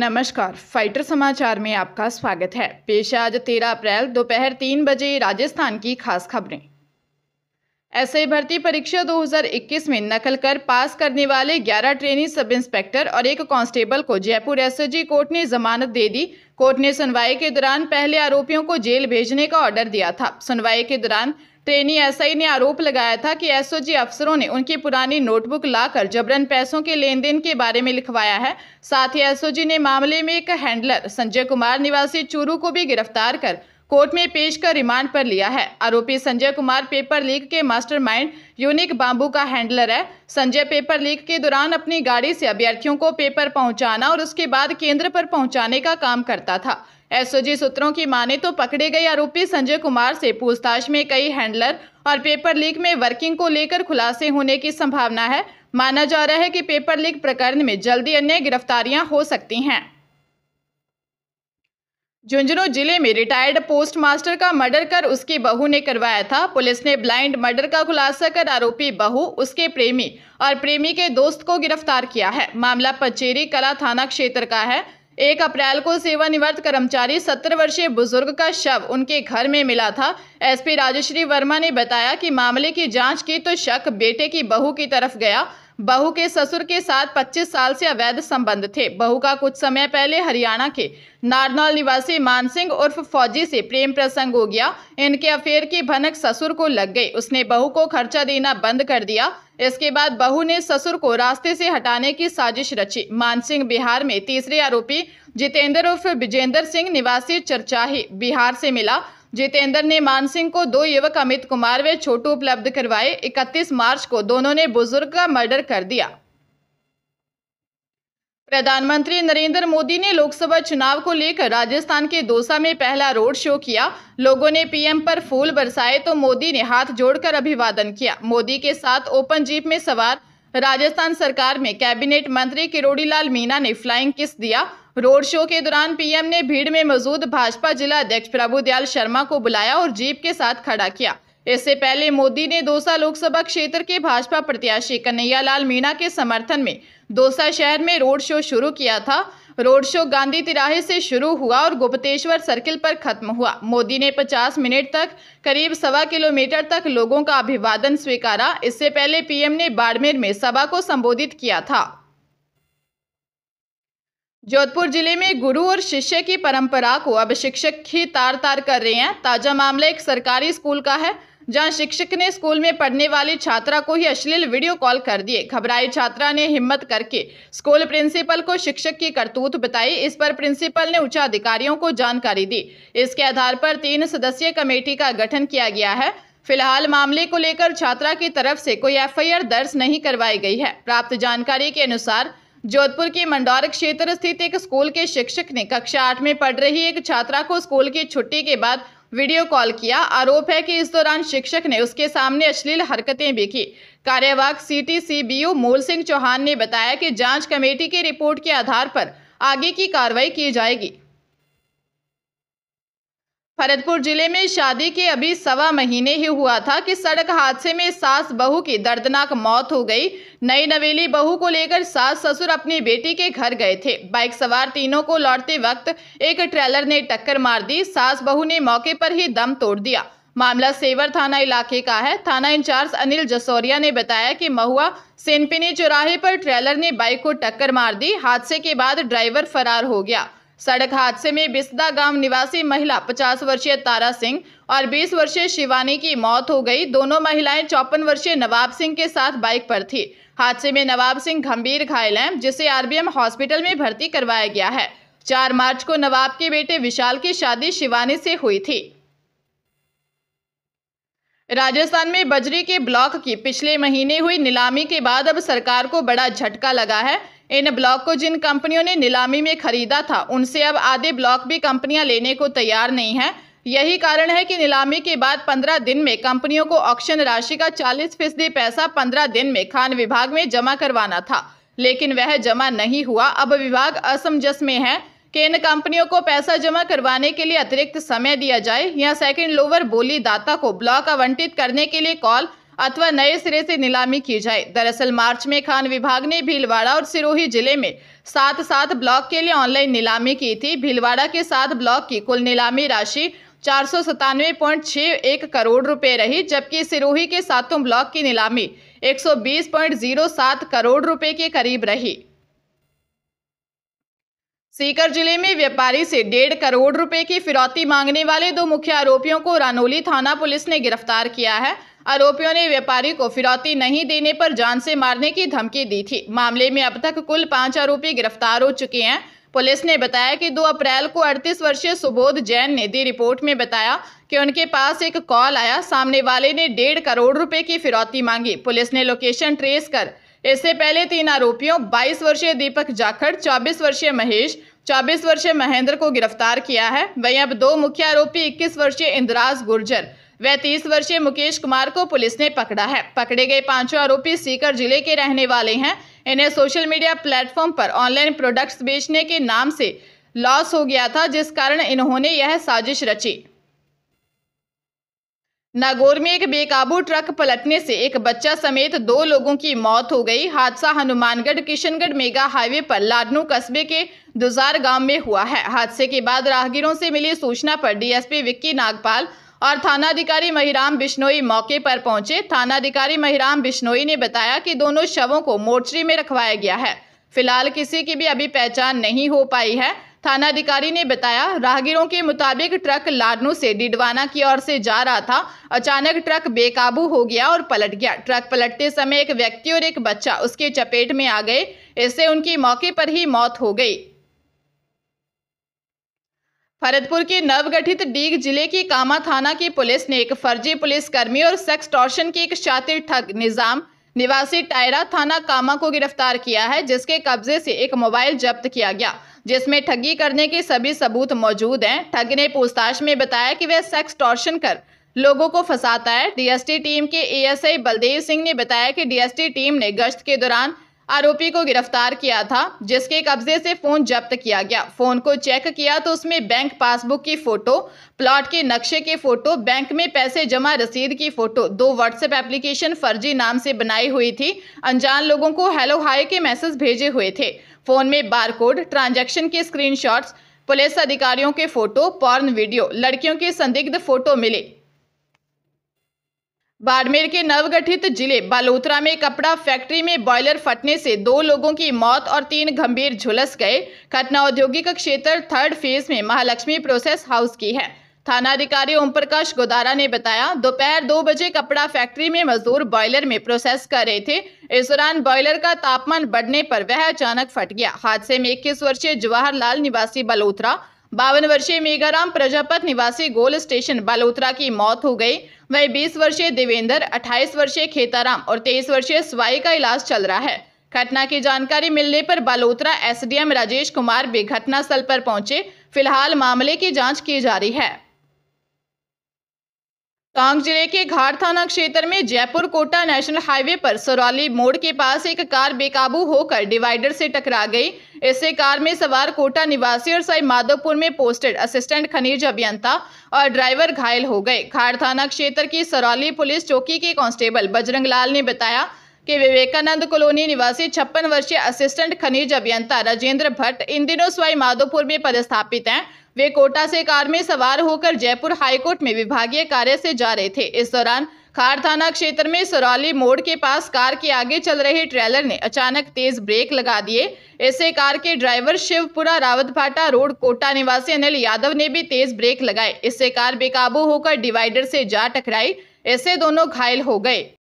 नमस्कार फाइटर समाचार में आपका स्वागत है पेश आज 13 अप्रैल दोपहर तीन बजे राजस्थान की खास खबरें ऐसे भर्ती परीक्षा 2021 में नकल कर पास करने वाले 11 ट्रेनी सब इंस्पेक्टर और एक कांस्टेबल को जयपुर एसओजी कोर्ट ने जमानत दे दी कोर्ट ने सुनवाई के दौरान पहले आरोपियों को जेल भेजने का ऑर्डर दिया था सुनवाई के दौरान तेनी एसआई ने आरोप लगाया था कि एसओजी अफसरों ने उनकी पुरानी नोटबुक लाकर जबरन पैसों के लेन देन के बारे में लिखवाया है साथ ही एसओजी ने मामले में एक हैंडलर संजय कुमार निवासी चूरू को भी गिरफ्तार कर कोर्ट में पेश कर रिमांड पर लिया है आरोपी संजय कुमार पेपर लीक के मास्टरमाइंड यूनिक बांबू का हैंडलर है संजय पेपर लीक के दौरान अपनी गाड़ी से अभ्यर्थियों को पेपर पहुंचाना और उसके बाद केंद्र पर पहुंचाने का काम करता था एसओजी सूत्रों की माने तो पकड़े गए आरोपी संजय कुमार से पूछताछ में कई हैंडलर और पेपर लीक में वर्किंग को लेकर खुलासे होने की संभावना है माना जा रहा है कि पेपर लीक प्रकरण में जल्दी अन्य गिरफ्तारियां हो सकती हैं झुंझुनू जिले में रिटायर्ड पोस्ट मास्टर का मर्डर कर उसकी बहू ने करवाया था पुलिस ने ब्लाइंड मर्डर का खुलासा कर आरोपी बहू उसके प्रेमी और प्रेमी के दोस्त को गिरफ्तार किया है मामला पचेरी कला थाना क्षेत्र का है एक अप्रैल को सेवानिवृत्त कर्मचारी सत्तर वर्षीय बुजुर्ग का शव उनके घर में मिला था एसपी राजश्री वर्मा ने बताया कि मामले की जांच की तो शक बेटे की बहू की तरफ गया बहू के ससुर के साथ 25 साल से अवैध संबंध थे बहू का कुछ समय पहले हरियाणा के नारनौल निवासी मानसिंह उर्फ फौजी से प्रेम प्रसंग हो गया इनके अफेयर की भनक ससुर को लग गई उसने बहू को खर्चा देना बंद कर दिया इसके बाद बहू ने ससुर को रास्ते से हटाने की साजिश रची मानसिंह बिहार में तीसरे आरोपी जितेंद्र उर्फ विजेंद्र सिंह निवासी चरचाही बिहार से मिला जितेंद्र ने मानसिंह को दो युवक अमित कुमार वे छोटू उपलब्ध करवाए 31 मार्च को दोनों ने बुजुर्ग का मर्डर कर दिया प्रधानमंत्री नरेंद्र मोदी ने लोकसभा चुनाव को लेकर राजस्थान के दौसा में पहला रोड शो किया लोगों ने पीएम पर फूल बरसाए तो मोदी ने हाथ जोड़कर अभिवादन किया मोदी के साथ ओपन जीप में सवार राजस्थान सरकार में कैबिनेट मंत्री किरोड़ीलाल मीना ने फ्लाइंग किस दिया रोड शो के दौरान पीएम ने भीड़ में मौजूद भाजपा जिला अध्यक्ष प्रभु दयाल शर्मा को बुलाया और जीप के साथ खड़ा किया इससे पहले मोदी ने दौसा लोकसभा क्षेत्र के भाजपा प्रत्याशी कन्हैयालाल मीणा के समर्थन में दौसा शहर में रोड शो शुरू किया था रोड शो गांधी तिराहे से शुरू हुआ और गुप्तेश्वर सर्किल पर खत्म हुआ मोदी ने 50 मिनट तक करीब सवा किलोमीटर तक लोगों का अभिवादन स्वीकारा इससे पहले पीएम ने बाड़मेर में सभा को संबोधित किया था जोधपुर जिले में गुरु और शिष्य की परंपरा को अब शिक्षक ही तार तार कर रहे हैं ताजा मामला एक सरकारी स्कूल का है जहां शिक्षक ने स्कूल में पढ़ने वाली छात्रा को ही अश्लील वीडियो कॉल कर दिए घबराई छात्रा ने हिम्मत करके स्कूल प्रिंसिपल को शिक्षक की करतूत बताई इस पर प्रिंसिपल ने उच्च अधिकारियों को जानकारी दी इसके आधार पर तीन सदस्यीय कमेटी का गठन किया गया है फिलहाल मामले को लेकर छात्रा की तरफ से कोई एफ दर्ज नहीं करवाई गई है प्राप्त जानकारी के अनुसार जोधपुर के मंडौर क्षेत्र स्थित एक स्कूल के शिक्षक ने कक्षा आठ में पढ़ रही एक छात्रा को स्कूल की छुट्टी के बाद वीडियो कॉल किया आरोप है कि इस दौरान शिक्षक ने उसके सामने अश्लील हरकतें भी की कार्यवाहक सीटी सीबीओ मूल सिंह चौहान ने बताया कि जांच कमेटी की रिपोर्ट के आधार पर आगे की कार्रवाई की जाएगी फरीदपुर जिले में शादी के अभी सवा महीने ही हुआ था कि सड़क हादसे में सास बहू की दर्दनाक मौत हो गई नई नवेली बहू को लेकर सास ससुर अपनी बेटी के घर गए थे बाइक सवार तीनों को लौटते वक्त एक ट्रेलर ने टक्कर मार दी सास बहू ने मौके पर ही दम तोड़ दिया मामला सेवर थाना इलाके का है थाना इंचार्ज अनिल जसौरिया ने बताया कि महुआ सेनपिनी चौराहे पर ट्रैलर ने बाइक को टक्कर मार दी हादसे के बाद ड्राइवर फरार हो गया सड़क हादसे में बिस्दा गांव निवासी महिला 50 वर्षीय तारा सिंह और 20 वर्षीय शिवानी की मौत हो गई दोनों महिलाएं चौपन वर्षीय नवाब सिंह के साथ बाइक पर थी हादसे में नवाब सिंह गंभीर घायल हैं जिसे आरबीएम हॉस्पिटल में भर्ती करवाया गया है चार मार्च को नवाब के बेटे विशाल की शादी शिवानी से हुई थी राजस्थान में बजरी के ब्लॉक की पिछले महीने हुई नीलामी के बाद अब सरकार को बड़ा झटका लगा है इन ब्लॉक को जिन कंपनियों ने नीलामी में खरीदा था उनसे अब आधे ब्लॉक भी कंपनियां लेने को तैयार नहीं हैं यही कारण है कि नीलामी के बाद पंद्रह दिन में कंपनियों को ऑक्शन राशि का चालीस फीसदी पैसा पंद्रह दिन में खान विभाग में जमा करवाना था लेकिन वह जमा नहीं हुआ अब विभाग असमंजस में है कि इन कंपनियों को पैसा जमा करवाने के लिए अतिरिक्त समय दिया जाए या सेकेंड लोअर बोलीदाता को ब्लॉक आवंटित करने के लिए कॉल अथवा नए सिरे से नीलामी की जाए दरअसल मार्च में खान विभाग ने भीलवाड़ा और सिरोही जिले में सात सात ब्लॉक के लिए ऑनलाइन नीलामी की थी भीलवाड़ा के सात ब्लॉक की कुल नीलामी राशि चार सौ सतानवे पॉइंट छः एक करोड़ रुपए रही जबकि सिरोही के सातों ब्लॉक की नीलामी एक सौ बीस पॉइंट जीरो सात करोड़ रुपए के करीब रही सीकर जिले में व्यापारी से डेढ़ करोड़ रुपए की फिरौती मांगने वाले दो मुख्य आरोपियों को रानोली थाना पुलिस ने गिरफ्तार किया है आरोपियों ने व्यापारी को फिरौती नहीं देने पर जान से मारने की धमकी दी थी मामले में अब तक कुल पांच आरोपी गिरफ्तार हो चुके हैं पुलिस ने बताया कि 2 अप्रैल को 38 वर्षीय सुबोध जैन ने दी रिपोर्ट में बताया कि उनके पास एक कॉल आया सामने वाले ने डेढ़ करोड़ रुपए की फिरौती मांगी पुलिस ने लोकेशन ट्रेस कर इससे पहले तीन आरोपियों 22 वर्षीय दीपक जाखड़ 24 वर्षीय महेश 24 वर्षीय महेंद्र को गिरफ्तार किया है वहीं अब दो मुख्य आरोपी 21 वर्षीय इंद्राज गुर्जर व 30 वर्षीय मुकेश कुमार को पुलिस ने पकड़ा है पकड़े गए पांचों आरोपी सीकर जिले के रहने वाले हैं इन्हें सोशल मीडिया प्लेटफॉर्म पर ऑनलाइन प्रोडक्ट्स बेचने के नाम से लॉस हो गया था जिस कारण इन्होंने यह साजिश रची नागौर में एक बेकाबू ट्रक पलटने से एक बच्चा समेत दो लोगों की मौत हो गई हादसा हनुमानगढ़ किशनगढ़ मेगा हाईवे पर लाडनू कस्बे के दुजार गांव में हुआ है हादसे के बाद राहगीरों से मिली सूचना पर डीएसपी विक्की नागपाल और थानाधिकारी महिराम बिश्नोई मौके पर पहुंचे थानाधिकारी महिराम बिश्नोई ने बताया कि दोनों शवों को मोर्चरी में रखवाया गया है फिलहाल किसी की भी अभी पहचान नहीं हो पाई है थानाधिकारी ने बताया राहगीरों के मुताबिक ट्रक लाडनू से डिडवाना की ओर से जा रहा था अचानक ट्रक बेकाबू हो गया और पलट गया ट्रक पलटते समय एक व्यक्ति और एक बच्चा उसके चपेट में आ गए इससे उनकी मौके पर ही मौत हो गई फरीदपुर के नवगठित डीग जिले की कामा थाना की पुलिस ने एक फर्जी पुलिसकर्मी और सेक्स टॉर्शन के एक शातिर ठग निजाम निवासी टायरा थाना कामा को गिरफ्तार किया है जिसके कब्जे से एक मोबाइल जब्त किया गया जिसमें ठगी करने के सभी सबूत मौजूद हैं ठग ने पूछताछ में बताया कि वह सेक्स टॉर्शन कर लोगों को फंसाता है डीएसटी टीम के एएसआई बलदेव सिंह ने बताया कि डीएसटी टीम ने गश्त के दौरान आरोपी को गिरफ्तार किया था जिसके कब्जे से फोन जब्त किया गया फोन को चेक किया तो उसमें बैंक पासबुक की फोटो प्लॉट के नक्शे के फोटो बैंक में पैसे जमा रसीद की फोटो दो व्हाट्सएप एप्लीकेशन फर्जी नाम से बनाई हुई थी अनजान लोगों को हेलो हाय के मैसेज भेजे हुए थे फोन में बारकोड ट्रांजेक्शन के स्क्रीन पुलिस अधिकारियों के फोटो पॉर्न वीडियो लड़कियों के संदिग्ध फोटो मिले बाड़मेर के नवगठित जिले बालोतरा में कपड़ा फैक्ट्री में बॉयलर फटने से दो लोगों की मौत और तीन गंभीर झुलस गए घटना औद्योगिक क्षेत्र थर्ड फेज में महालक्ष्मी प्रोसेस हाउस की है थाना अधिकारी ओम प्रकाश गोदारा ने बताया दोपहर दो बजे कपड़ा फैक्ट्री में मजदूर बॉयलर में प्रोसेस कर रहे थे इस दौरान बॉयलर का तापमान बढ़ने पर वह अचानक फट गया हादसे में इक्कीस वर्षीय जवाहरलाल निवासी बलोतरा बावन वर्षीय मेघाराम प्रजापत निवासी गोल स्टेशन बालोतरा की मौत हो गई वहीं बीस वर्षीय देवेंद्र अट्ठाईस वर्षीय खेताराम और तेईस वर्षीय स्वाई का इलाज चल रहा है घटना की जानकारी मिलने पर बालोत्रा एसडीएम राजेश कुमार भी घटनास्थल पर पहुंचे फिलहाल मामले की जांच की जा रही है कांग जिले के घाट थाना क्षेत्र में जयपुर कोटा नेशनल हाईवे पर सोरौली मोड़ के पास एक कार बेकाबू होकर डिवाइडर से टकरा गई इससे कार में सवार कोटा निवासी और साई माधोपुर में पोस्टेड असिस्टेंट खनिज अभियंता और ड्राइवर घायल हो गए घाट थाना क्षेत्र की सरौली पुलिस चौकी के कांस्टेबल बजरंग लाल ने बताया के विवेकानंद कॉलोनी निवासी छप्पन वर्षीय असिस्टेंट खनिज अभियंता राजेंद्र भट्ट इन दिनों स्वाई माधोपुर में पदस्थापित हैं वे कोटा से कार में सवार होकर जयपुर हाईकोर्ट में विभागीय कार्य से जा रहे थे इस दौरान खार थाना क्षेत्र में सरौली मोड़ के पास कार के आगे चल रहे ट्रेलर ने अचानक तेज ब्रेक लगा दिए इससे कार के ड्राइवर शिवपुरा रावतभाटा रोड कोटा निवासी अनिल यादव ने भी तेज ब्रेक लगाए इससे कार बेकाबू होकर डिवाइडर से जा टकराई इससे दोनों घायल हो गए